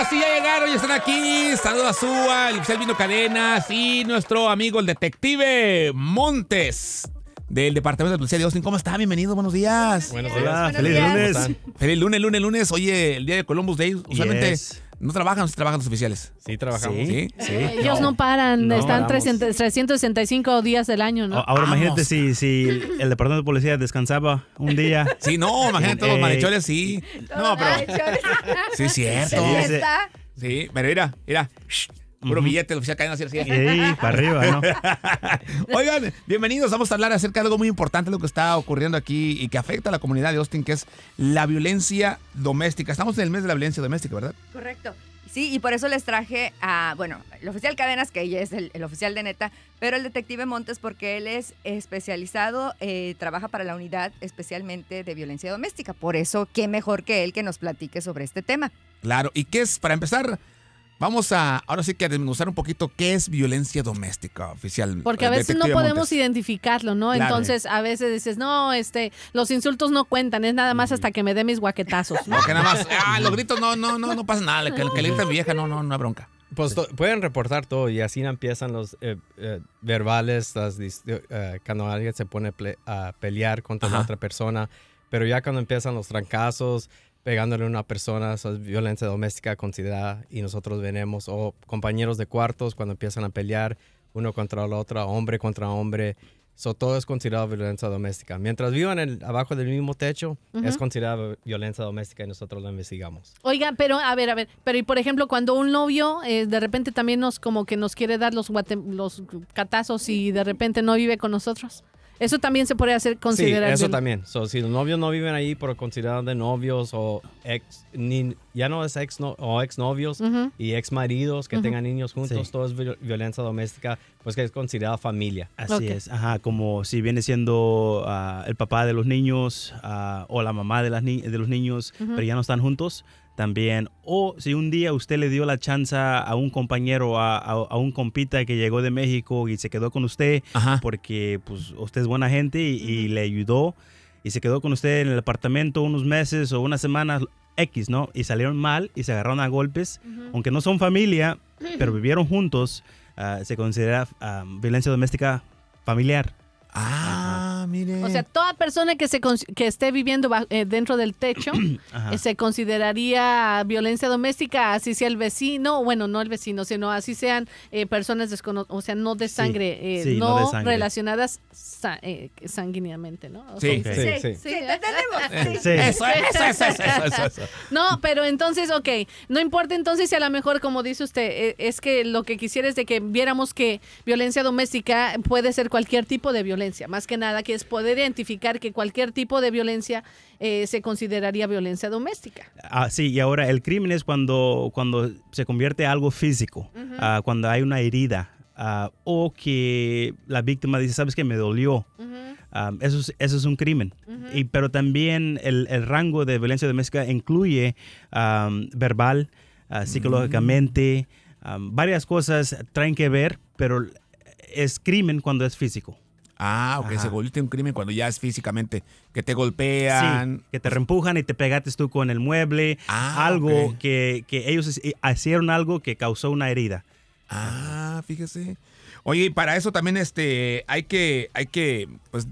Así sí, ya llegaron, y están aquí. Saludos a Sua el oficial Vino Cadenas y nuestro amigo el detective Montes del Departamento de Policía de Austin. ¿Cómo está? Bienvenido, buenos días. Buenos días. feliz lunes. Feliz lunes, lunes, lunes. Oye, el día de Columbus Day, usualmente no trabajan, trabajan los oficiales. Sí, trabajamos. Sí, sí. Ellos no, paran, están 365 días del año, ¿no? Ahora imagínate si, si el departamento de policía descansaba un día. Sí, no, imagínate los eh, eh, malhechores, sí. No, pero. Sí, cierto. Sí, pero mira, mira. Puro billete, el oficial Cadenas. Y así. para arriba, ¿no? Oigan, bienvenidos. Vamos a hablar acerca de algo muy importante, lo que está ocurriendo aquí y que afecta a la comunidad de Austin, que es la violencia doméstica. Estamos en el mes de la violencia doméstica, ¿verdad? Correcto. Sí, y por eso les traje a, bueno, el oficial Cadenas, que ella es el, oficial de neta, pero el detective Montes, porque él es especializado, eh, trabaja para la unidad especialmente de violencia doméstica. Por eso, qué mejor que él que nos platique sobre este tema. Claro, y qué es, para empezar, Vamos a, ahora sí que a desmenuzar un poquito qué es violencia doméstica oficial. Porque eh, a veces no podemos identificarlo, ¿no? Entonces a veces dices, no, este, los insultos no cuentan, es nada más hasta que me dé mis guaquetazos. ¿no? Porque nada más, ah, los gritos no, no, no, no pasa nada, el que le vieja, no, no, no hay bronca. Pues pueden reportar todo y así empiezan los eh, eh, verbales, las, cuando alguien se pone a pelear contra otra persona, pero ya cuando empiezan los trancazos, pegándole a una persona, es violencia doméstica considerada y nosotros venemos, o compañeros de cuartos cuando empiezan a pelear uno contra el otro, hombre contra hombre, eso todo es considerado violencia doméstica. Mientras vivan abajo del mismo techo, es considerado violencia doméstica y nosotros lo investigamos. Oiga, pero a ver, a ver, pero y por ejemplo, cuando un novio eh, de repente también nos como que nos quiere dar los, los catazos y de repente no vive con nosotros. Eso también se puede hacer considerar. eso también. si los novios no viven ahí, pero consideran de novios o ex, ya no es ex o ex novios y ex maridos que tengan niños juntos, todo es violencia doméstica, pues que es considerada familia. Así es, como si viene siendo ah, el papá de los niños ah, o la mamá de, las de los niños, pero ya no están juntos también. O si un día usted le dio la chance a un compañero, a, a, un compita que llegó de México y se quedó con usted porque pues, usted es buena gente y, le ayudó y se quedó con usted en el apartamento unos meses o unas semanas X, ¿no? Y salieron mal y se agarraron a golpes, aunque no son familia, pero vivieron juntos, ah, se considera ah, violencia doméstica familiar. Ah. O sea, toda persona que, se, que esté viviendo eh, dentro del techo eh, se consideraría violencia doméstica, así sea el vecino, bueno, no el vecino, sino así sean eh, personas desconocidas, o sea, no de sangre, no, relacionadas sanguíneamente, ¿no? sí, sí, sí, No, pero entonces, ok, no importa entonces si a lo mejor, como dice usted, es que lo que quisiera es de que viéramos que violencia doméstica puede ser cualquier tipo de violencia, más que nada que poder identificar que cualquier tipo de violencia eh, se consideraría violencia doméstica. Ah, sí, y ahora el crimen es cuando, cuando se convierte en algo físico, ah, cuando hay una herida ah, o que la víctima dice, sabes que me dolió. Ah, eso, es, eso, es, un crimen. y, pero también el, rango de violencia doméstica incluye verbal, psicológicamente, varias cosas traen que ver, pero es crimen cuando es físico. Ah, o que se volviste un crimen cuando ya es físicamente que te golpean. que te reempujan y te pegates tú con el mueble. Ah, algo que, que, ellos hicieron algo que causó una herida. Ah, fíjese. Oye, y para eso también este, hay que, hay que pues,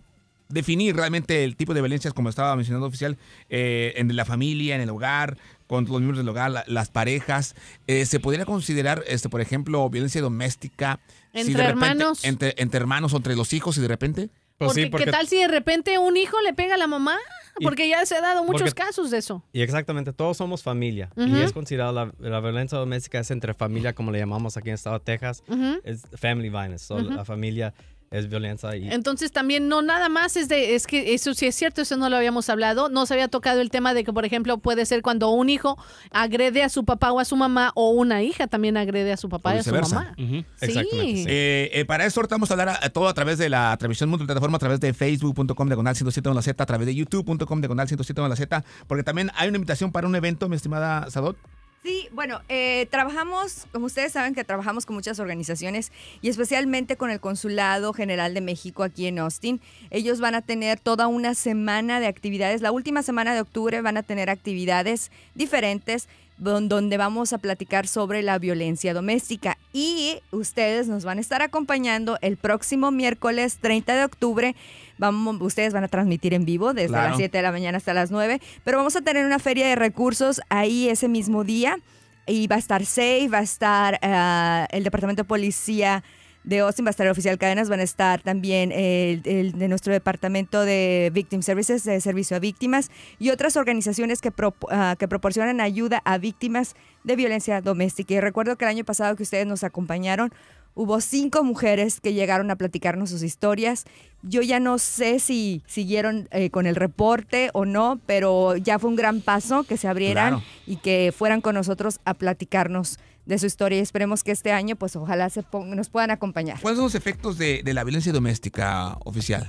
definir realmente el tipo de violencias, como estaba mencionando oficial, eh, en la familia, en el hogar, con los miembros del hogar, las parejas. Eh, ¿Se podría considerar, este, por ejemplo, violencia doméstica? ¿Entre hermanos? Entre, hermanos o entre los hijos y de repente? Pues porque, ¿Qué tal si de repente un hijo le pega a la mamá? Porque ya se ha dado muchos casos de eso. Y exactamente, todos somos familia. Y es considerado la, violencia doméstica es entre familia, como le llamamos aquí en el estado de Texas. Es family violence, la familia es violencia. Y... Entonces también no nada más es de, es que eso sí es cierto, eso no lo habíamos hablado, no se había tocado el tema de que, por ejemplo, puede ser cuando un hijo agrede a su papá o a su mamá o una hija también agrede a su papá y a su mamá. sí. Eh, eh, para eso ahorita vamos a hablar a, todo a través de la transmisión plataforma a través de facebook.com de Conal 107 Z, a través de youtube.com de Conal 107 Z, porque también hay una invitación para un evento, mi estimada Sadot. Sí, bueno, eh, trabajamos, como ustedes saben que trabajamos con muchas organizaciones y especialmente con el Consulado General de México aquí en Austin. Ellos van a tener toda una semana de actividades. La última semana de octubre van a tener actividades diferentes donde vamos a platicar sobre la violencia doméstica. Y ustedes nos van a estar acompañando el próximo miércoles 30 de octubre. Vamos, ustedes van a transmitir en vivo desde las 7 de la mañana hasta las 9, pero vamos a tener una feria de recursos ahí ese mismo día. Y va a estar SAFE, va a estar ah, el Departamento de Policía de Austin va a estar el oficial Cadenas, van a estar también el, de nuestro departamento de Victim Services, de servicio a víctimas, y otras organizaciones que, ah, que proporcionan ayuda a víctimas de violencia doméstica. Y recuerdo que el año pasado que ustedes nos acompañaron Hubo cinco mujeres que llegaron a platicarnos sus historias. Yo ya no sé si siguieron eh, con el reporte o no, pero ya fue un gran paso que se abrieran y que fueran con nosotros a platicarnos de su historia y esperemos que este año pues ojalá se nos puedan acompañar. ¿Cuáles son los efectos de, la violencia doméstica oficial?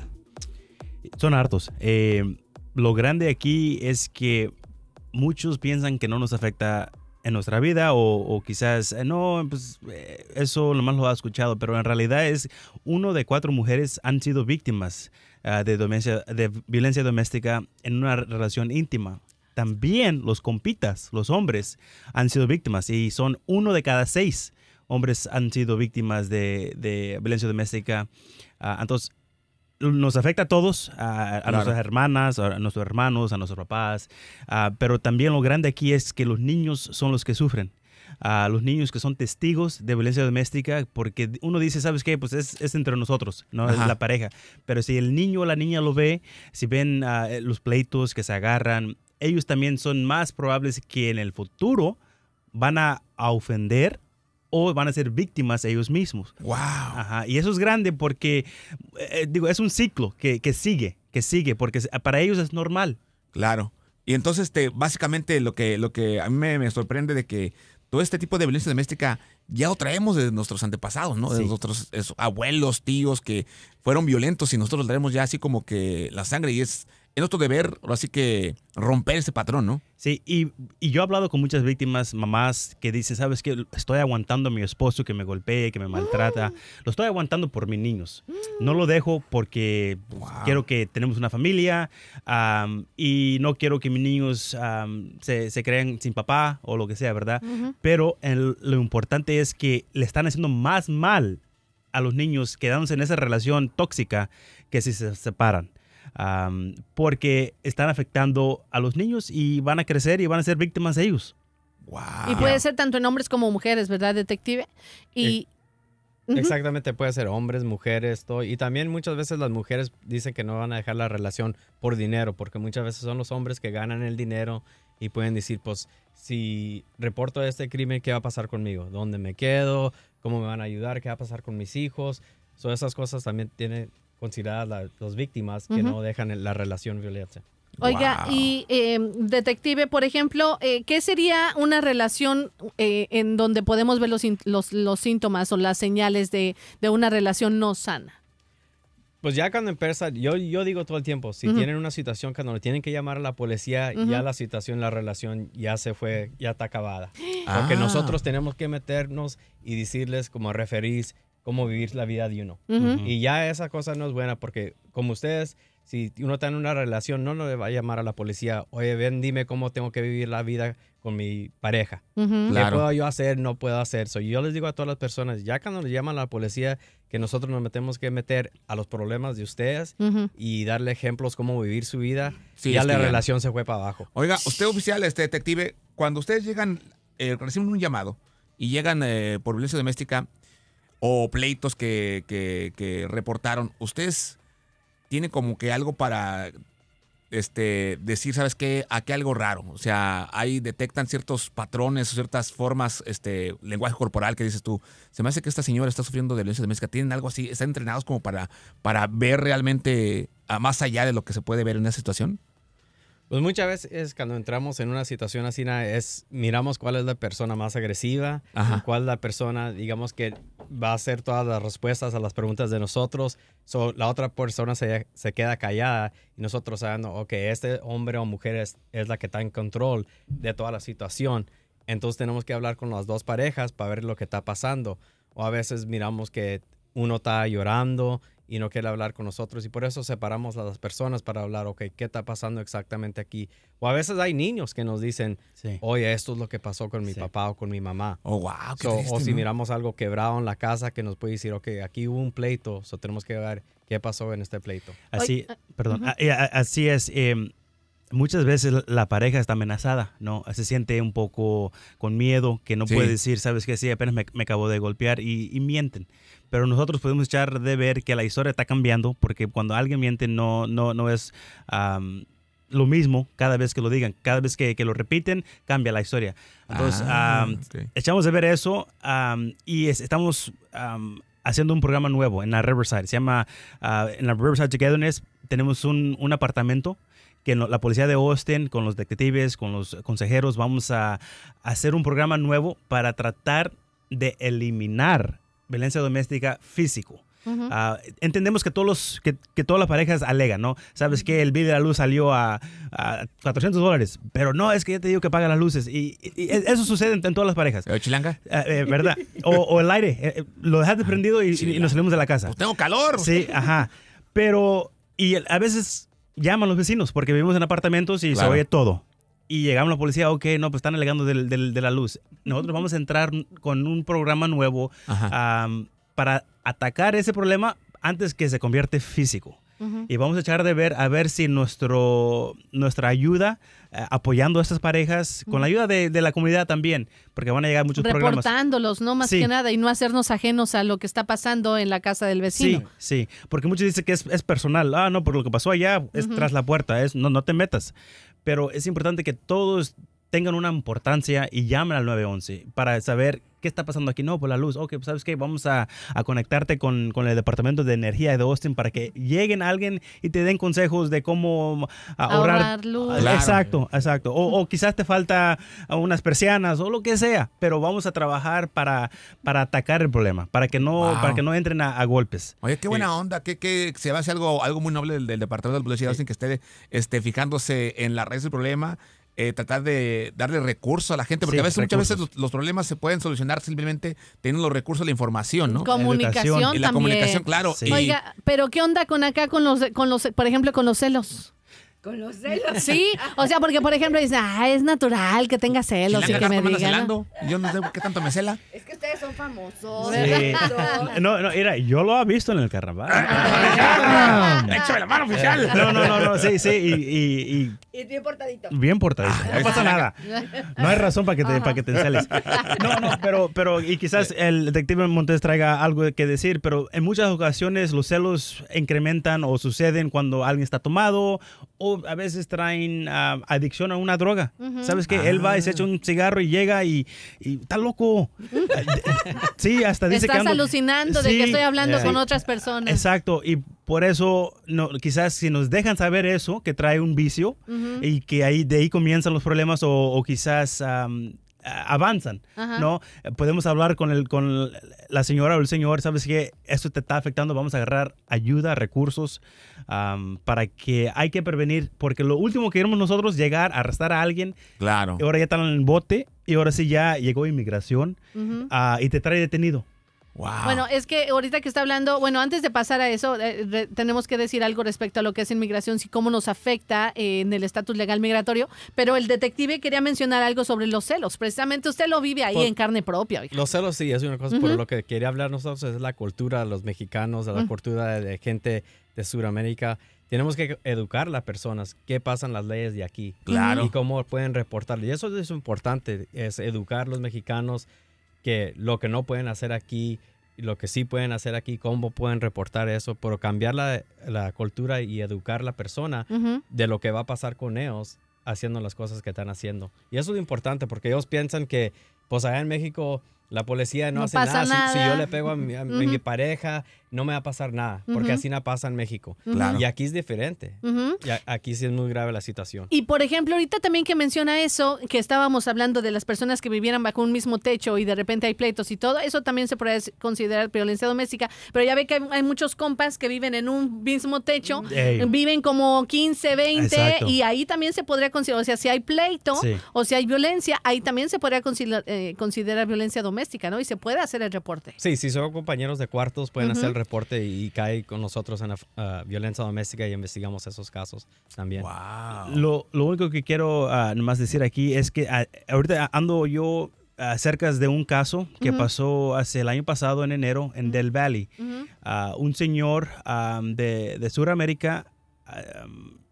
Son hartos. Eh, lo grande aquí es que muchos piensan que no nos afecta en nuestra vida o, quizás, eh, no, pues eh, eso lo más lo ha escuchado, pero en realidad es uno de cuatro mujeres han sido víctimas ah, de, de violencia doméstica en una relación íntima. También los compitas, los hombres, han sido víctimas y son uno de cada seis hombres han sido víctimas de, de violencia doméstica. Ah, entonces, nos afecta a todos, a, nuestras hermanas, a nuestros hermanos, a nuestros papás, ah, pero también lo grande aquí es que los niños son los que sufren. A ah, los niños que son testigos de violencia doméstica, porque uno dice, ¿sabes qué? Pues es, entre nosotros, no es la pareja. Pero si el niño o la niña lo ve, si ven ah, los pleitos que se agarran, ellos también son más probables que en el futuro van a ofender o van a ser víctimas ellos mismos. ¡Wow! Ajá. Y eso es grande porque, eh, eh, digo, es un ciclo que, sigue, que sigue, porque para ellos es normal. Claro. Y entonces, este, básicamente, lo que, lo que a mí me, sorprende de que todo este tipo de violencia doméstica ya lo traemos de nuestros antepasados, ¿no? De nuestros abuelos, tíos que fueron violentos y nosotros lo traemos ya así como que la sangre y es es nuestro deber, así que romper ese patrón, ¿no? Sí, y, yo he hablado con muchas víctimas, mamás, que dicen, sabes qué? estoy aguantando a mi esposo que me golpee, que me maltrata, ah. lo estoy aguantando por mis niños, no ah. lo dejo porque quiero que tenemos una familia y no quiero que mis niños se, crean creen sin papá o lo que sea, ¿verdad? Pero lo importante es que le están haciendo más mal a los niños quedándose en esa relación tóxica que si se separan porque están afectando a los niños y van a crecer y van a ser víctimas de ellos. Y puede ser tanto en hombres como mujeres, ¿verdad, detective? Y, eh, Exactamente, puede ser hombres, mujeres, todo. Y también muchas veces las mujeres dicen que no van a dejar la relación por dinero, porque muchas veces son los hombres que ganan el dinero y pueden decir, pues, si reporto este crimen, ¿qué va a pasar conmigo? ¿Dónde me quedo? ¿Cómo me van a ayudar? ¿Qué va a pasar con mis hijos? Todas esas cosas también tienen consideradas las víctimas que no dejan la relación violenta. Oiga, y eh, detective, por ejemplo, eh, ¿qué sería una relación eh, en donde podemos ver los, síntomas o las señales de, una relación no sana? Pues ya cuando empieza, yo, yo digo todo el tiempo, si tienen una situación cuando le tienen que llamar a la policía, ya la situación, la relación ya se fue, ya está acabada. Porque ah. nosotros tenemos que meternos y decirles como referís, cómo vivir la vida de uno. Y ya esa cosa no es buena porque como ustedes, si uno está en una relación, no le va a llamar a la policía, oye, ven, dime cómo tengo que vivir la vida con mi pareja. ¿Qué claro. puedo yo hacer? No puedo hacer. Y yo les digo a todas las personas, ya cuando le llaman a la policía, que nosotros nos metemos que meter a los problemas de ustedes y darle ejemplos cómo vivir su vida, ya la relación se fue para abajo. Oiga, usted oficial, este detective, cuando ustedes llegan, eh, reciben un llamado y llegan eh, por violencia doméstica, o pleitos que, que, reportaron, ¿ustedes tienen como que algo para este, decir, ¿sabes qué? Aquí algo raro. O sea, ahí detectan ciertos patrones, ciertas formas, este, lenguaje corporal que dices tú. Se me hace que esta señora está sufriendo de violencia doméstica. Tienen algo así, están entrenados como para, para ver realmente a más allá de lo que se puede ver en esa situación. Pues muchas veces cuando entramos en una situación así, es miramos cuál es la persona más agresiva, cuál es la persona, digamos, que va a hacer todas las respuestas a las preguntas de nosotros. la otra persona se, queda callada y nosotros sabemos, ok, este hombre o mujer es la que está en control de toda la situación. Entonces tenemos que hablar con las dos parejas para ver lo que está pasando. O a veces miramos que uno está llorando, y no quiere hablar con nosotros. Y por eso separamos a las personas para hablar, ok, ¿qué está pasando exactamente aquí? O a veces hay niños que nos dicen, oye, esto es lo que pasó con mi papá o con mi mamá. Oh, o wow, qué o si miramos algo quebrado en la casa que nos puede decir, ok, aquí hubo un pleito, o tenemos que ver qué pasó en este pleito. Así, ah, perdón, ah, ah, así es. Eh, muchas veces la pareja está amenazada, ¿no? Se siente un poco con miedo, que no puede decir, sabes qué? sí, apenas me, acabo de golpear y, mienten. Pero nosotros podemos echar de ver que la historia está cambiando porque cuando alguien miente no, no, no es lo mismo cada vez que lo digan, cada vez que, lo repiten, cambia la historia. Entonces, ah, echamos de ver eso y estamos haciendo un programa nuevo en la Riverside. Se llama ah, en la Riverside Togetherness. Tenemos un, un apartamento que la policía de Austin, con los detectives, con los consejeros, vamos a hacer un programa nuevo para tratar de eliminar violencia doméstica físico. Ah, entendemos que todos los que, todas las parejas alegan, ¿no? Sabes que el bill de la luz salió a, 400 dólares, pero no, es que ya te digo que paga las luces. Y, e, eso sucede en, todas las parejas. Ah, eh, ¿O chilanga? ¿Verdad? O, el aire. Eh, eh, lo dejas desprendido ah, y, y, nos salimos de la casa. Pues tengo calor. Sí, ajá. Pero, y a veces llaman los vecinos, porque vivimos en apartamentos y se oye todo. Y llegamos la policía, ok, no, pues están alegando de, la luz. Nosotros vamos a entrar con un programa nuevo para atacar ese problema antes que se convierte físico. Y vamos a echar de ver a ver si nuestro, nuestra ayuda eh, apoyando a estas parejas, con la ayuda de, de, la comunidad también, porque van a llegar muchos Reportándolos, no más que nada, y no hacernos ajenos a lo que está pasando en la casa del vecino. Sí, sí, porque muchos dicen que es, es personal. Ah, no, por lo que pasó allá, es tras la puerta, es, no, no te metas. Pero es importante que todos tengan una importancia y llamen al 911 para saber ¿qué está pasando aquí? No, por pues la luz. Ok, pues sabes qué, vamos a, conectarte con, el Departamento de Energía de Austin para que lleguen a alguien y te den consejos de cómo mm, ahorrar, luz. Ah, exacto, exacto. O, quizás te falta ah, unas persianas o lo que sea, pero vamos a trabajar para, para atacar el problema, para que no, para que no entren a, golpes. Oye, qué buena onda, que, se va a hacer algo, algo muy noble del, Departamento de Policía de Austin que esté este, fijándose en la raíz del problema eh, tratar de darle recursos a la gente, porque a veces, muchas veces los, problemas se pueden solucionar simplemente teniendo los recursos, la información, ¿no? Comunicación. y la comunicación, claro. Oiga, pero ¿qué onda con acá, con los, con los, por ejemplo, con los celos? Con los celos. Sí, o sea, porque por ejemplo dice, ah, es natural que tenga celos y que me digan. Yo no sé qué tanto me cela. Es que ustedes son famosos. No, no, mira, yo lo he visto en el carnaval. Ah, ah, ah, Échame la mano oficial. No, no, no, no, sí, sí. Y, y, y... bien portadito. Bien portadito. no pasa nada. No hay razón para que te, para que te enceles. No, no, pero, pero y quizás el detective Montes traiga algo que decir, pero en muchas ocasiones los celos incrementan o suceden cuando alguien está tomado o a veces traen ah, adicción a una droga. ¿Sabes qué? Él va y se echa ah. un cigarro y llega y, está loco. sí, hasta dice que ando... alucinando de que estoy hablando con eh, otras personas. Exacto, y por eso no, quizás si nos dejan saber eso, que trae un vicio y que ahí de ahí comienzan los problemas o, quizás eh, avanzan, ¿no? Podemos hablar con, el, con la señora o el señor, ¿sabes que Esto te está afectando, vamos a agarrar ayuda, recursos, para que hay que prevenir, porque lo último que queremos nosotros, es llegar, a arrestar a alguien, claro. ahora ya están en el bote, y ahora sí ya llegó inmigración ah, y te trae detenido. Bueno, es que ahorita que está hablando, bueno, antes de pasar a eso, eh, tenemos que decir algo respecto a lo que es inmigración, y cómo nos afecta eh, en el estatus legal migratorio, pero el detective quería mencionar algo sobre los celos, precisamente usted lo vive ahí en carne propia. Los celos sí es una cosa, por pero lo que quería hablar nosotros es la cultura de los mexicanos, de la cultura de, gente de Sudamérica. Tenemos que educar a las personas qué pasan las leyes de aquí claro. y cómo pueden reportar. Y eso es importante, es educar a los mexicanos, que lo que no pueden hacer aquí, lo que sí pueden hacer aquí, cómo pueden reportar eso, pero cambiar la, cultura y educar a la persona de lo que va a pasar con ellos haciendo las cosas que están haciendo. Y eso es importante porque ellos piensan que, pues allá en México, la policía no, hace nada. Si, yo le pego a mi, pareja, no me va a pasar nada, porque así no pasa en México. Y aquí es diferente. aquí sí es muy grave la situación. Y por ejemplo, ahorita también que menciona eso, que estábamos hablando de las personas que vivieran bajo un mismo techo y de repente hay pleitos y todo, eso también se puede considerar violencia doméstica, pero ya ve que hay, muchos compas que viven en un mismo techo, viven como 15, 20, y ahí también se podría considerar, o sea, si hay pleito o si hay violencia, ahí también se podría considerar, eh, considerar violencia doméstica doméstica, ¿no? Y se puede hacer el reporte. Sí, si son compañeros de cuartos, pueden hacer el reporte y, cae con nosotros en la ah, violencia doméstica y investigamos esos casos también. Lo, único que quiero ah, más decir aquí es que ah, ahorita ando yo acerca de un caso que pasó hace el año pasado en enero en Del Valley. un señor de, de Sudamérica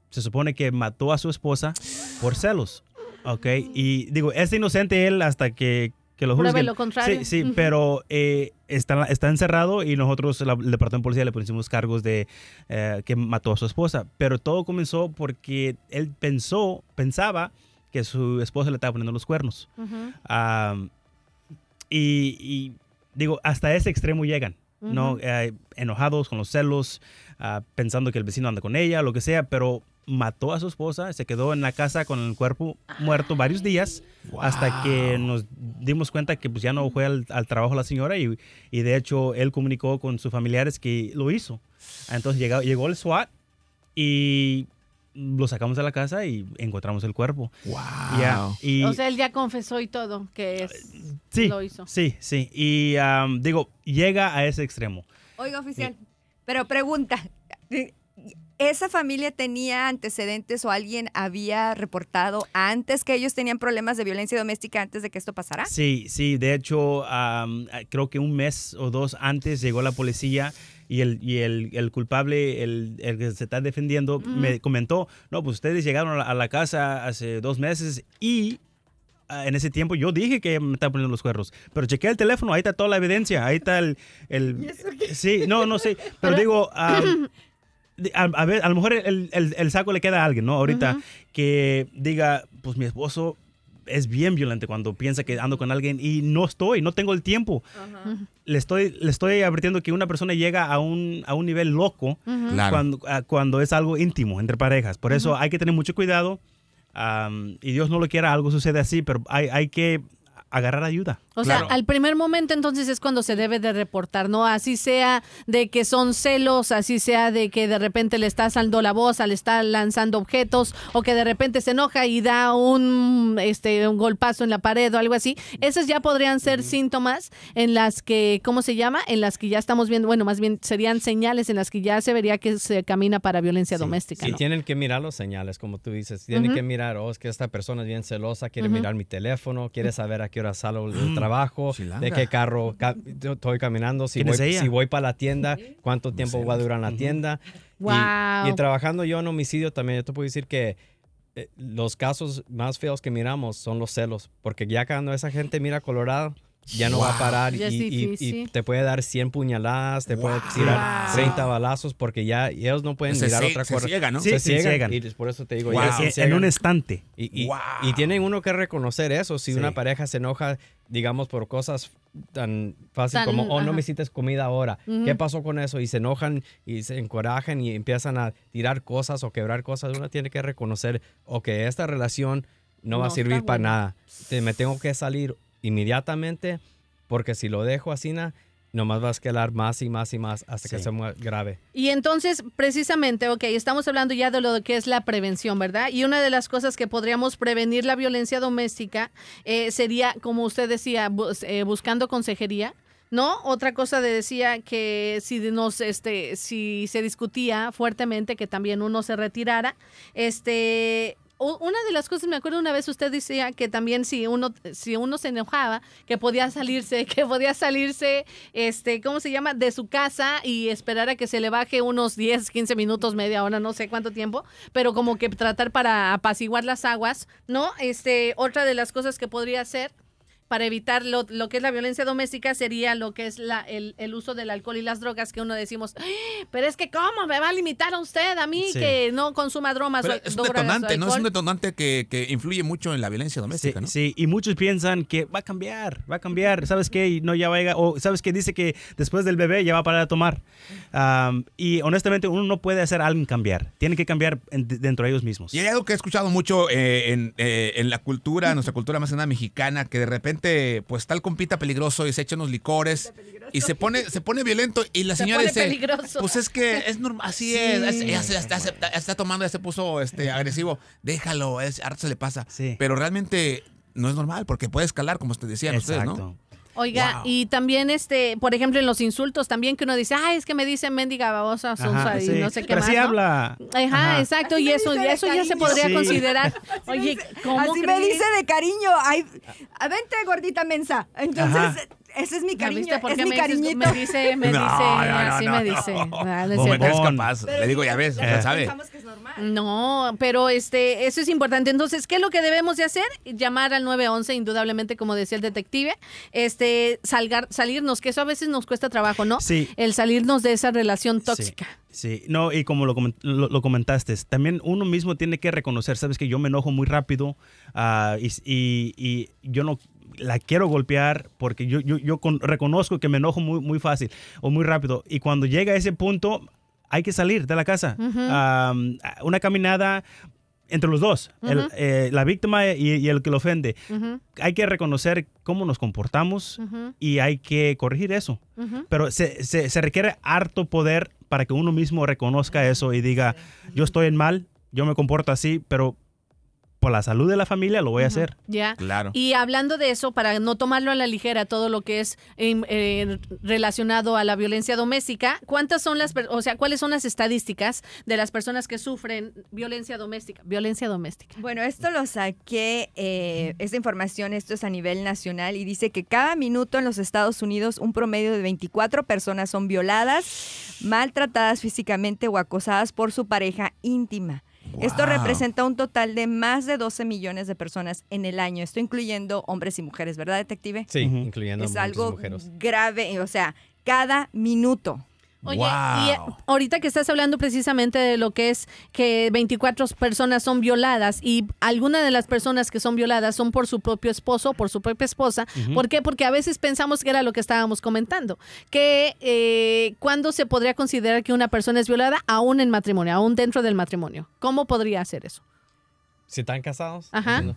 se supone que mató a su esposa por celos. Ok, y digo, es inocente él hasta que que lo juzguen. Lo contrario. Sí, sí, pero eh, está, está, encerrado y nosotros, el departamento de policía, le pusimos cargos de eh, que mató a su esposa. Pero todo comenzó porque él pensó, pensaba que su esposa le estaba poniendo los cuernos. y, digo, hasta ese extremo llegan. ¿no? Eh, enojados con los celos, ah, pensando que el vecino anda con ella, lo que sea, pero mató a su esposa, se quedó en la casa con el cuerpo muerto varios días hasta que nos dimos cuenta que pues, ya no fue al, al trabajo la señora y, y, de hecho él comunicó con sus familiares que lo hizo. Entonces llegó, llegó el SWAT y lo sacamos de la casa y encontramos el cuerpo. Wow. y, o sea, él ya confesó y todo que es, eh, sí, lo hizo. Sí, sí. Y digo, llega a ese extremo. Oiga, oficial, pero pregunta esa familia tenía antecedentes o alguien había reportado antes que ellos tenían problemas de violencia doméstica antes de que esto pasara? Sí, sí, de hecho, ah, creo que un mes o dos antes llegó la policía y el, y el, culpable, el, que se está defendiendo, me comentó, no, pues ustedes llegaron a la casa hace dos meses y ah, en ese tiempo yo dije que me estaban poniendo los cuernos, pero chequé el teléfono, ahí está toda la evidencia, ahí está el... sí, no, no sé, pero digo, a, ver, a lo mejor el, saco le queda a alguien, ¿no? Ahorita que diga, pues mi esposo es bien violento cuando piensa que ando con alguien y no estoy, no tengo el tiempo. le, estoy, le estoy advirtiendo que una persona llega a un, a un nivel loco cuando, cuando, es algo íntimo entre parejas. Por eso hay que tener mucho cuidado y Dios no lo quiera, algo sucede así, pero hay que agarrar ayuda. O sea, al primer momento entonces es cuando se debe de reportar, ¿no? Así sea de que son celos, así sea de que de repente le está saldo la voz, le está lanzando objetos o que de repente se enoja y da un este un golpazo en la pared o algo así. Esos ya podrían ser síntomas en las que ¿cómo se llama? En las que ya estamos viendo, bueno, más bien serían señales en las que ya se vería que se camina para violencia doméstica. Sí, tienen que mirar los señales, como tú dices. Tienen que mirar, oh, es que esta persona es bien celosa, quiere mirar mi teléfono, quiere saber a qué hora salgo del trabajo ah trabajo, de qué carro estoy caminando, si voy, si voy para la tienda, cuánto tiempo va a durar en la tienda. y, trabajando yo en homicidio también, yo te puedo decir que eh, los casos más feos que miramos son los celos, porque ya cuando esa gente mira colorado, ya no va a parar y, te puede dar 100 puñaladas, te puede tirar 30 balazos porque ya ellos no pueden mirar otra cosa. Se ciegan, ¿no? se, ciegan. Y por eso te digo, en un estante. Y, y, tienen uno que reconocer eso. Si una pareja se enoja, digamos, por cosas tan fácil como, oh, no me hiciste comida ahora. ¿Qué pasó con eso? Y se enojan y se encorajan y empiezan a tirar cosas o quebrar cosas. Uno tiene que reconocer, ok, esta relación no, va a servir para nada. me tengo que salir inmediatamente, porque si lo dejo así, nomás va a escalar más y más y más hasta que se muera grave. Y entonces, precisamente, ok, estamos hablando ya de lo que es la prevención, ¿verdad? Y una de las cosas que podríamos prevenir la violencia doméstica eh, sería, como usted decía, eh, buscando consejería. ¿no? Otra cosa decía que si nos, este, si se discutía fuertemente que también uno se retirara, este, una de las cosas, me acuerdo una vez usted decía que también si uno, si uno se enojaba, que podía salirse, que podía salirse, este, ¿cómo se llama? De su casa y esperar a que se le baje unos 10, 15 minutos, media hora, no sé cuánto tiempo, pero como que tratar para apaciguar las aguas, ¿no? Este, otra de las cosas que podría hacer para evitar lo, que es la violencia doméstica sería lo que es la, el, uso del alcohol y las drogas que uno decimos, ah, pero es que cómo me va a limitar a usted, a mí, que no consuma drogas. Es detonante, ¿no? Es un detonante que, influye mucho en la violencia doméstica, ¿no? Sí, y muchos piensan que va a cambiar, va a cambiar, ¿sabes qué? Y no ya va o ¿sabes qué? Dice que después del bebé ya va a parar a tomar. y honestamente uno no puede hacer a alguien cambiar, tiene que cambiar dentro de ellos mismos. Y hay algo que he escuchado mucho eh, eh, en, la cultura, en nuestra cultura más en mexicana, que de repente pues tal compita peligroso y se echa unos licores y se pone, se pone violento y la señora dice, peligroso. pues es que es normal, así es, ella está, tomando, ya se puso este, agresivo, déjalo, es, harto se le pasa. Pero realmente no es normal porque puede escalar, como te decía ¿no? Oiga, y también, este, por ejemplo, en los insultos también que uno dice, ay, es que me dicen mendiga babosa, y no sé qué Pero más. Así habla. Ajá, exacto, y eso, eso ya se podría considerar. Oye, ¿cómo Así me dice de cariño, ay, vente gordita mensa. Entonces... Ese es mi cariño. es mi cariñito. me dice, me dice, no, así me dice. Ah, no, me Le digo, ya ves, ya sabe. No, pero este, eso es importante. Entonces, ¿qué es lo que debemos de hacer? Llamar al 911, indudablemente, como decía el detective, este, salgar, salirnos, que eso a veces nos cuesta trabajo, ¿no? Sí. El salirnos de esa relación tóxica. Sí. no, y como lo, comentaste, también uno mismo tiene que reconocer, sabes que yo me enojo muy rápido ah, y, yo no, la quiero golpear porque yo, yo, reconozco que me enojo muy, muy fácil o muy rápido. Y cuando llega a ese punto, hay que salir de la casa. a una caminada entre los dos, eh, la víctima y, el que lo ofende. Hay que reconocer cómo nos comportamos y hay que corregir eso. Pero se, se, requiere harto poder para que uno mismo reconozca eso y diga, yo estoy en mal, yo me comporto así, pero por la salud de la familia lo voy a hacer. Ya. Claro. Y hablando de eso, para no tomarlo a la ligera, todo lo que es em, eh, relacionado a la violencia doméstica, ¿cuántas son las, o sea, cuáles son las estadísticas de las personas que sufren violencia doméstica? Violencia doméstica. Bueno, esto lo saqué, eh, esta información, esto es a nivel nacional y dice que cada minuto en los Estados Unidos un promedio de 24 personas son violadas, maltratadas físicamente o acosadas por su pareja íntima. Esto representa un total de más de 12 millones de personas en el año. Esto incluyendo hombres y mujeres, ¿verdad, detective? Sí, incluyendo hombres y mujeres. Es algo grave, o sea, cada minuto. Oye, y eh, ahorita que estás hablando precisamente de lo que es que 24 personas son violadas y algunas de las personas que son violadas son por su propio esposo, o por su propia esposa. ¿Por qué? Porque a veces pensamos que era lo que estábamos comentando, que eh, cuando se podría considerar que una persona es violada aún en matrimonio, aún dentro del matrimonio. ¿Cómo podría hacer eso? Si están casados. Ajá. Pues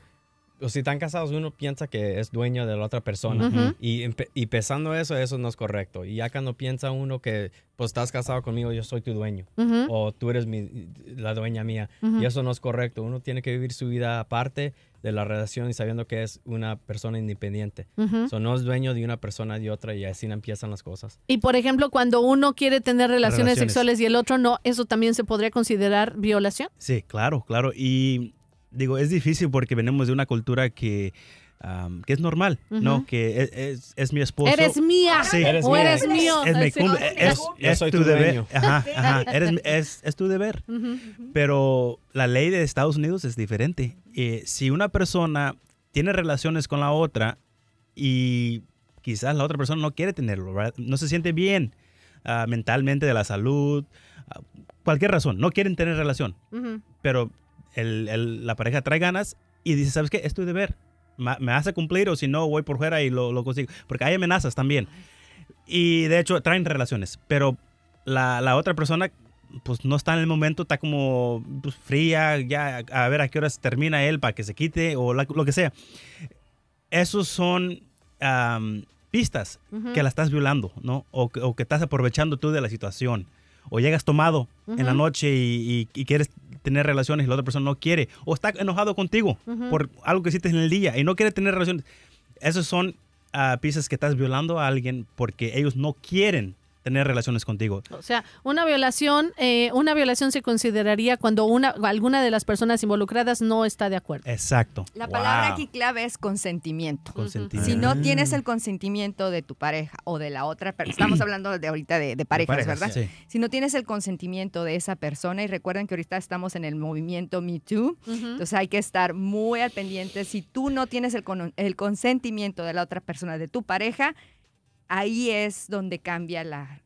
o pues, si están casados, uno piensa que es dueño de la otra persona. y, y pensando eso, eso no es correcto. Y acá no piensa uno que, pues estás casado conmigo, yo soy tu dueño. O tú eres mi, la dueña mía. Y eso no es correcto. Uno tiene que vivir su vida aparte de la relación y sabiendo que es una persona independiente. O no es dueño de una persona de otra y así empiezan las cosas. Y por ejemplo, cuando uno quiere tener relaciones, sexuales y el otro no, ¿eso también se podría considerar violación? Sí, claro, claro. Y digo, es difícil porque venimos de una cultura que... es normal, ¿no? Que e, es, mi esposo. Eres mía o eres mío. Es, es, tu, deber. Ajá, ajá. es, tu deber. Pero la ley de Estados Unidos es diferente. Eh, si una persona tiene relaciones con la otra y quizás la otra persona no quiere tenerlo, ¿verdad? no se siente bien ah, mentalmente de la salud, ah, cualquier razón, no quieren tener relación, pero la pareja trae ganas y dice, ¿sabes qué? Es tu deber. me hace cumplir o si no, voy por fuera y lo, consigo. Porque hay amenazas también. Y de hecho, traen relaciones. Pero la, otra persona, pues no está en el momento, está como pues, fría, ya a ver a qué horas termina él para que se quite o lo que sea. Esos son... pistas que la estás violando, ¿no? O, que estás aprovechando tú de la situación. O llegas tomado en la noche y, quieres tener relaciones y la otra persona no quiere, o está enojado contigo por algo que hiciste en el día y no quiere tener relaciones. Esas son uh, piezas que estás violando a alguien porque ellos no quieren tener relaciones contigo. O sea, una violación, eh, una violación se consideraría cuando una, alguna de las personas involucradas no está de acuerdo. Exacto. La palabra aquí clave es consentimiento. Si no mm. tienes el consentimiento de tu pareja o de la otra, persona. estamos hablando de ahorita de, de parejas, ¿verdad? Si no tienes el consentimiento de esa persona, y recuerden que ahorita estamos en el movimiento Me Too, entonces hay que estar muy al pendiente. Si tú no tienes el, el consentimiento de la otra persona, de tu pareja, ahí es donde cambia la,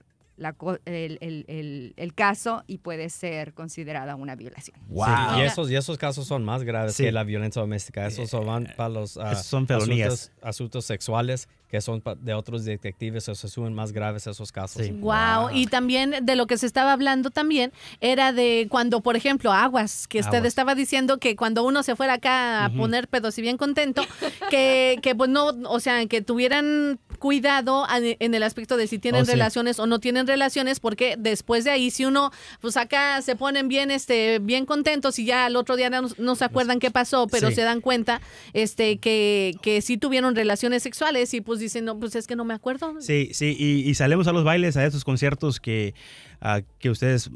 el, caso y puede ser considerada una violación. Wow. y, esos, y esos casos son más graves que la violencia doméstica. Esos eh, ah, son, van para los asuntos, sexuales que son de otros detectives, o se suben más graves esos casos. Wow. Y también de lo que se estaba hablando también era de cuando, por ejemplo, Aguas, que usted estaba diciendo que cuando uno se fuera acá a poner pedos y bien contento, que, que pues no, o sea, que tuvieran cuidado en el aspecto de si tienen oh, relaciones o no tienen relaciones, porque después de ahí, si uno, pues acá se ponen bien, este, bien contentos y ya al otro día no, se acuerdan qué pasó, pero se dan cuenta, este, que, que sí tuvieron relaciones sexuales y pues dicen, no, pues es que no me acuerdo. Sí, sí, y, y salemos a los bailes, a esos conciertos que, ah, que ustedes...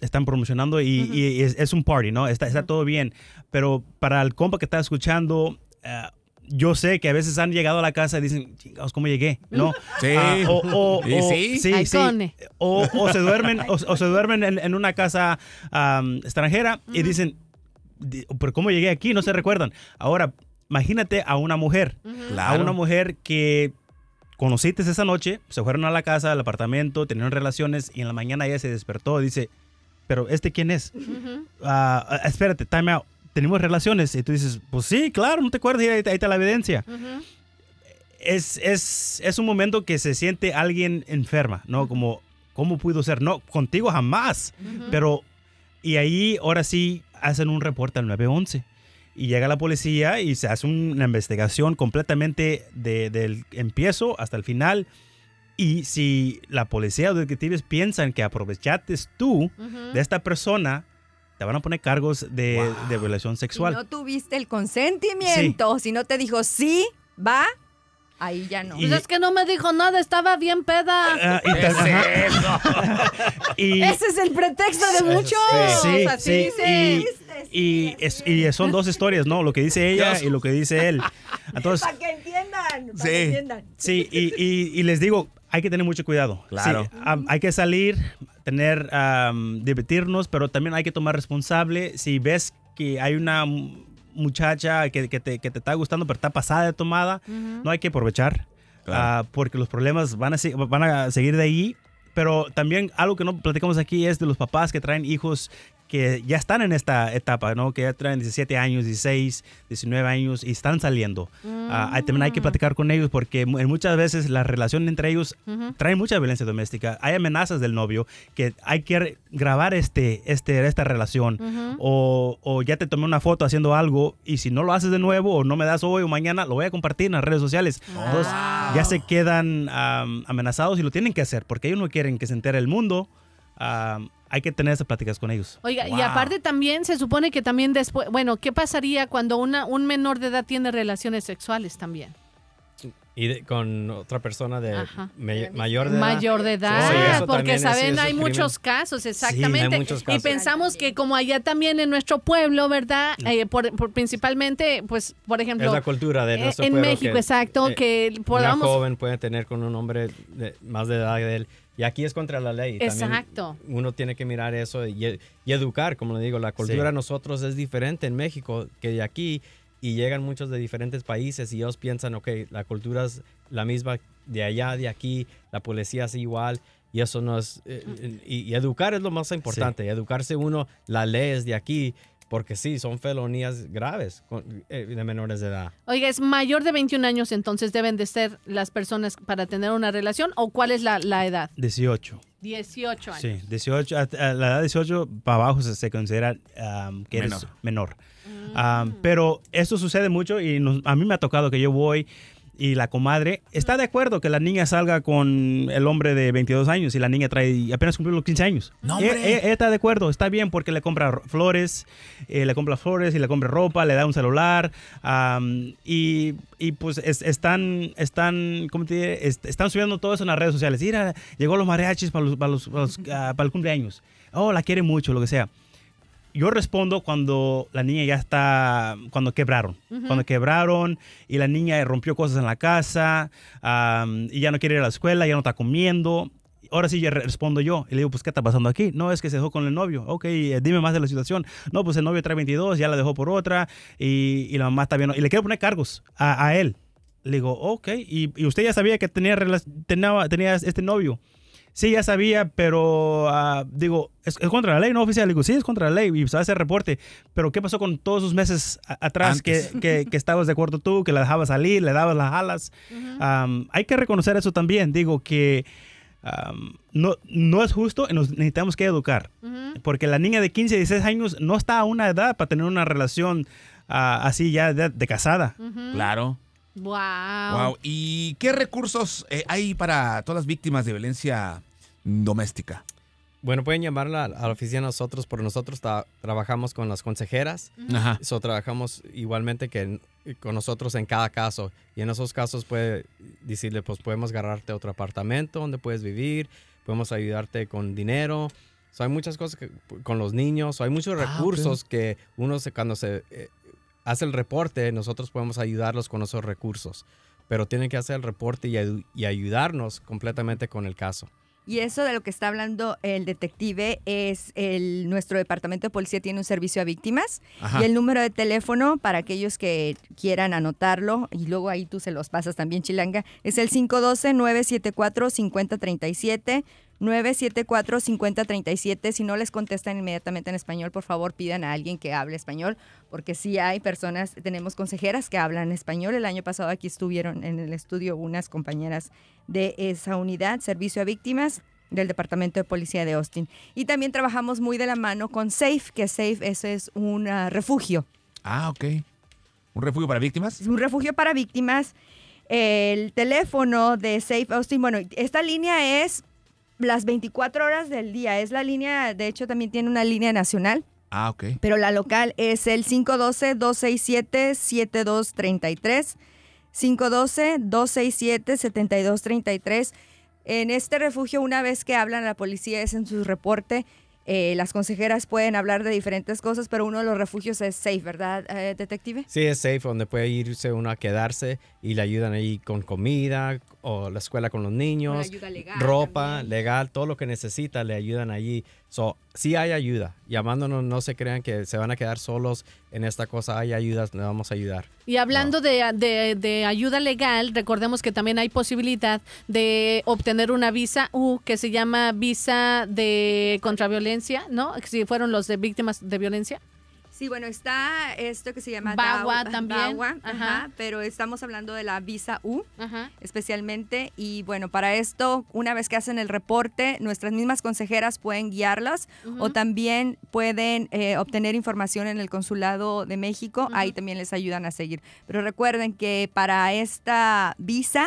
están promocionando y, es, un party, ¿no? Está, está todo bien. Pero para el compa que está escuchando, ah, yo sé que a veces han llegado a la casa y dicen, chingados, ¿cómo llegué? ¿No? Sí. Ah, o, sí. sí, O, se duermen, o, se duermen en, una casa extranjera y dicen, ¿pero cómo llegué aquí? No se recuerdan. Ahora, imagínate a una mujer. A una mujer que conociste esa noche, se fueron a la casa, al apartamento, tenían relaciones y en la mañana ella se despertó y dice, ¿pero este quién es? Ah, ah, espérate, time out tenemos relaciones. Y tú dices, pues sí, claro, no te acuerdas, ahí, ahí está la evidencia. es, es, es, un momento que se siente alguien enferma, ¿no? Como, ¿cómo pudo ser? No, contigo jamás. Pero, y ahí ahora sí hacen un reporte al 911. Y llega la policía y se hace una investigación completamente del empiezo hasta el final. Y si la policía o detectives piensan que aprovechaste tú de esta persona te van a poner cargos de, violación sexual. Si no tuviste el consentimiento, si no te dijo sí, va, Ahí ya no. Pues y, es que no me dijo nada, estaba bien peda. Ah, y Ese es el pretexto de muchos. sí y, son dos historias, ¿no? Lo que dice ella y lo que dice él. Entonces, para que entiendan. que entiendan. Sí, y, les digo, hay que tener mucho cuidado. Claro. Ah, hay que salir, tener, divertirnos, pero también hay que tomar responsable. Si ves que hay una muchacha que, te, está gustando, pero está pasada de tomada, no hay que aprovechar. Ah, porque los problemas van a, van a seguir de ahí pero también algo que no platicamos aquí es de los papás que traen hijos que ya están en esta etapa, ¿no? Que ya traen 17 años, 16, 19 años y están saliendo. Ah, también hay que mm. platicar con ellos porque muchas veces la relación entre ellos trae mucha violencia doméstica. Hay amenazas del novio que hay que grabar este, este, esta relación. o, ya te tomé una foto haciendo algo y si no lo haces de nuevo o no me das hoy o mañana, lo voy a compartir en las redes sociales. Ah. Entonces ya se quedan amenazados y lo tienen que hacer porque ellos no quieren que se entere el mundo hay que tener esas pláticas con ellos. Oiga, y aparte también se supone que también después, bueno, ¿qué pasaría cuando una, un menor de edad tiene relaciones sexuales también? Y con otra persona de mayor de edad. Mayor de edad, porque saben, hay muchos casos, exactamente. Y pensamos que como allá también en nuestro pueblo, ¿verdad? Mm. Eh, por, principalmente, pues, por ejemplo... la cultura de eh, En México, exacto, eh, que podamos... joven puede tener con un hombre de, más de edad de él y aquí es contra la ley. Exacto. uno tiene que mirar eso y, educar, como le digo, la cultura nosotros es diferente en México que de aquí y llegan muchos de diferentes países y ellos piensan, ok, la cultura es la misma de allá, de aquí, la policía es igual y eso no es... Eh, y, educar es lo más importante, educarse uno, la ley es de aquí porque sí, son felonías graves eh, de menores de edad. Oiga, es mayor de 21 años, entonces deben de ser las personas para tener una relación o cuál es la, edad? 18. 18 años. Sí, 18, la edad 18 para abajo se, considera que menor. menor. Mm. pero esto sucede mucho y a mí me ha tocado que yo voy y la comadre está de acuerdo que la niña salga con el hombre de 22 años y la niña trae apenas cumplió los 15 años. No, e-, e-, está de acuerdo, está bien porque le compra flores, eh, le compra flores y le compra ropa, le da un celular y, y, pues están, están, ¿cómo te están subiendo todo eso en las redes sociales. Mira, llegó los mariachis para, los, para, los, para ah, el cumpleaños. Oh, la quiere mucho, lo que sea yo respondo cuando la niña ya está, cuando quebraron, cuando quebraron y la niña rompió cosas en la casa y ya no quiere ir a la escuela, ya no está comiendo. Ahora sí, yo respondo yo. Y le digo, pues, ¿qué está pasando aquí? No, es que se dejó con el novio. Ok, eh, dime más de la situación. No, pues el novio trae 22, ya la dejó por otra y, la mamá está bien. Y le quiero poner cargos a, él. Le digo, ok, y, usted ya sabía que tenía, tenía este novio sí, ya sabía, pero ah, digo, es, contra la ley, no oficial. Digo, sí, es contra la ley y se hace reporte. Pero ¿qué pasó con todos esos meses atrás que, que, estabas de acuerdo tú, que la dejabas salir, le dabas las alas? hay que reconocer eso también. Digo que no, no es justo y nos necesitamos que educar. Porque la niña de 15, 16 años no está a una edad para tener una relación ah, así ya de, casada. Claro. Wow. Wow. ¿Y qué recursos eh, hay para todas las víctimas de violencia doméstica? Bueno, pueden llamarla a la oficina nosotros, por nosotros trabajamos con las consejeras. Ajá. trabajamos igualmente que con nosotros en cada caso. Y en esos casos puede decirle, pues podemos agarrarte otro apartamento donde puedes vivir, podemos ayudarte con dinero. hay muchas cosas con los niños, hay muchos ah, recursos que uno se, cuando se eh, hace el reporte, nosotros podemos ayudarlos con esos recursos, pero tienen que hacer el reporte y, ayudarnos completamente con el caso. Y eso de lo que está hablando el detective es el nuestro departamento de policía tiene un servicio a víctimas y el número de teléfono para aquellos que quieran anotarlo y luego ahí tú se los pasas también Chilanga es el 512 974 5037 974-5037. Si no les contestan inmediatamente en español, por favor pidan a alguien que hable español, porque sí hay personas, tenemos consejeras que hablan español. El año pasado aquí estuvieron en el estudio unas compañeras de esa unidad, Servicio a Víctimas del Departamento de Policía de Austin. Y también trabajamos muy de la mano con SAFE, que SAFE ese es un ah, refugio. Ah, ok. ¿Un refugio para víctimas? Es un refugio para víctimas el teléfono de Safe Austin. Bueno, esta línea es las 24 horas del día. Es la línea, de hecho también tiene una línea nacional. Ah, ok. Pero la local es el 512-267-7233. 512-267-7233. En este refugio, una vez que hablan a la policía, es en su reporte eh, las consejeras pueden hablar de diferentes cosas, pero uno de los refugios es safe, ¿verdad, eh, detective? Sí, es safe, donde puede irse uno a quedarse y le ayudan ahí con comida o la escuela con los niños, ropa, legal, todo lo que necesita, le ayudan allí So, sí hay ayuda. Llamándonos, no se crean que se van a quedar solos en esta cosa. Hay ayudas, nos vamos a ayudar. Y hablando de, ayuda legal, recordemos que también hay posibilidad de obtener una visa U que se llama visa de contraviolencia, ¿no? Si fueron los de víctimas de violencia. Sí, bueno, está esto que se llama Bagua ah, también. ajá. pero estamos hablando de la visa U especialmente. Y bueno, para esto, una vez que hacen el reporte, nuestras mismas consejeras pueden guiarlas o también pueden eh, obtener información en el Consulado de México. Ahí también les ayudan a seguir. Pero recuerden que para esta visa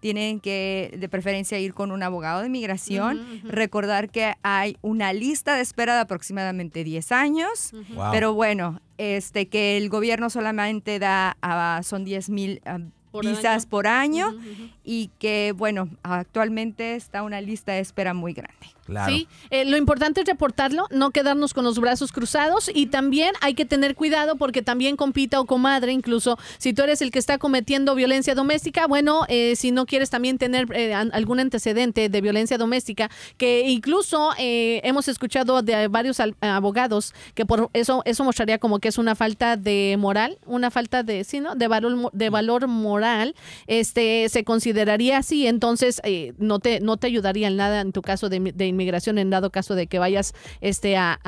tienen que de preferencia ir con un abogado de migración. Recordar que hay una lista de espera de aproximadamente 10 años. Pero bueno, bueno, este que el gobierno solamente da, a, son 10 mil ah, visas año. por año y que, bueno, actualmente está una lista de espera muy grande. ¿sí? Eh, lo importante es reportarlo, no quedarnos con los brazos cruzados y también hay que tener cuidado porque también compita o comadre, incluso si tú eres el que está cometiendo violencia doméstica, bueno, eh, si no quieres también tener eh, algún antecedente de violencia doméstica, que incluso hemos escuchado de varios abogados que por eso eso mostraría como que es una falta de moral, una falta de sí, de valor de valor moral, este se consideraría así, entonces no te no te ayudaría en nada en tu caso de, de inmigración en dado caso de que vayas este, a,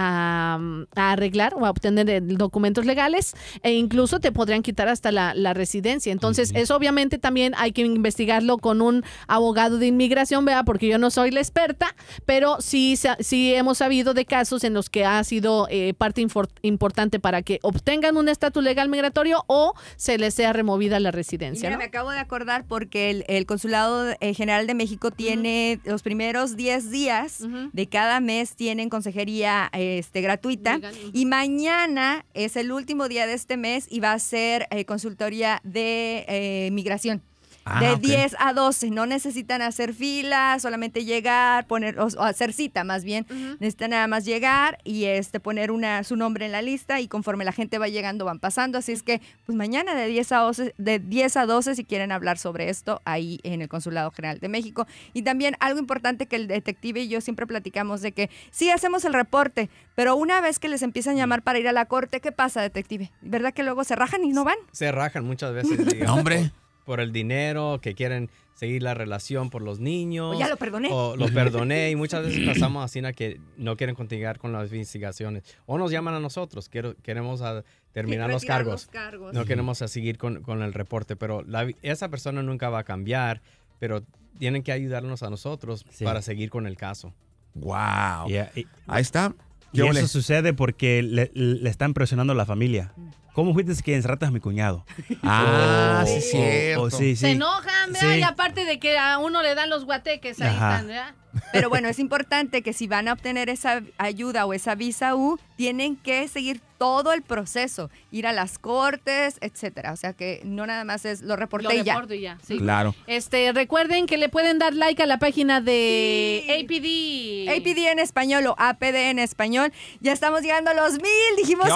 arreglar o a obtener eh, documentos legales e incluso te podrían quitar hasta la, residencia. Entonces, eso obviamente también hay que investigarlo con un abogado de inmigración, vea, porque yo no soy la experta, pero sí, sí hemos sabido de casos en los que ha sido eh, parte importante para que obtengan un estatus legal migratorio o se les sea removida la residencia. Mira, Me acabo de acordar porque el, Consulado eh, General de México tiene los primeros 10 días de cada mes tienen consejería este, gratuita. Y mañana es el último día de este mes y va a ser eh, consultoría de eh, migración. Ah, de 10 a 12. No necesitan hacer fila, solamente llegar, poner, o, hacer cita más bien. Necesitan nada más llegar y este, poner una, su nombre en la lista y conforme la gente va llegando van pasando. Así es que, pues mañana de 10 a 12, de 10 a 12 si quieren hablar sobre esto ahí en el Consulado General de México. Y también algo importante que el detective y yo siempre platicamos de que sí hacemos el reporte, pero una vez que les empiezan a mm. llamar para ir a la corte, ¿qué pasa, detective? ¿Verdad que luego se rajan y no van? Se rajan muchas veces. ¡Hombre! por el dinero, que quieren seguir la relación por los niños. O ya lo perdoné. O lo perdoné y muchas veces pasamos así a que no quieren continuar con las investigaciones. O nos llaman a nosotros, quiero, queremos ah, terminar los cargos. No queremos a eh, seguir con, con, el reporte, pero esa persona nunca va a cambiar, pero tienen que ayudarnos a nosotros para seguir con el caso. Wow. Eh, Ahí está. Y eso sucede porque le, están presionando a la familia. ¿Cómo fuiste que encerraste a mi cuñado? Ah, oh, sí, oh, oh, sí, Se enojan, ¿verdad? Y aparte de que a uno le dan los guateques ahí están, ¿verdad? Pero bueno, es importante que si van a obtener esa ayuda o esa visa U, tienen que seguir todo el proceso, ir a las cortes, etcétera. O sea que no nada más es lo reporté lo y ya. sí. Claro. Este, recuerden que le pueden dar like a la página de APD. APD en español o APD en español. Ya estamos llegando a los mil. Dijimos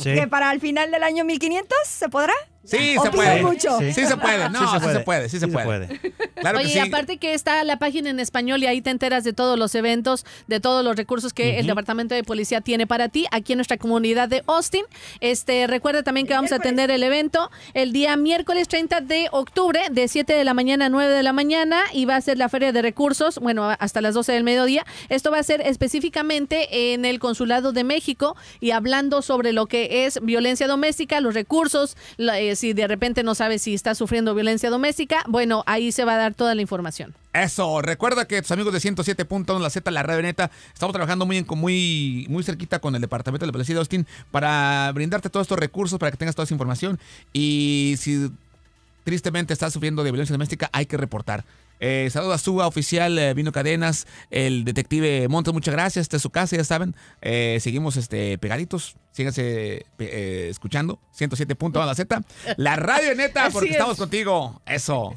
que, que para el final del año 1500 se podrá. Sí, ah, se puede. Sí. se puede. No, sí se puede, sí se puede. Claro y aparte que está la página en español y ahí te enteras de todos los eventos, de todos los recursos que el Departamento de Policía tiene para ti aquí en nuestra comunidad de Austin. Este, recuerda también que vamos a atender el evento el día miércoles 30 de octubre de 7 de la mañana a 9 de la mañana y va a ser la feria de recursos, bueno, hasta las 12 del mediodía. Esto va a ser específicamente en el Consulado de México y hablando sobre lo que es violencia doméstica, los recursos, la, eh, si de repente no sabes si estás sufriendo violencia doméstica, bueno, ahí se va a dar toda la información. Eso, recuerda que tus amigos de 107.1 La Z, la red Neta, estamos trabajando muy, muy, muy cerquita con el departamento de la policía de Austin para brindarte todos estos recursos, para que tengas toda esa información. Y si tristemente estás sufriendo de violencia doméstica, hay que reportar. Eh, saludos a Suba, oficial eh, Vino Cadenas, el detective Montes, muchas gracias. Esta es su casa, ya saben. Eh, seguimos este, pegaditos. Síganse eh, escuchando. a la Z. La radio neta, porque estamos contigo. Eso.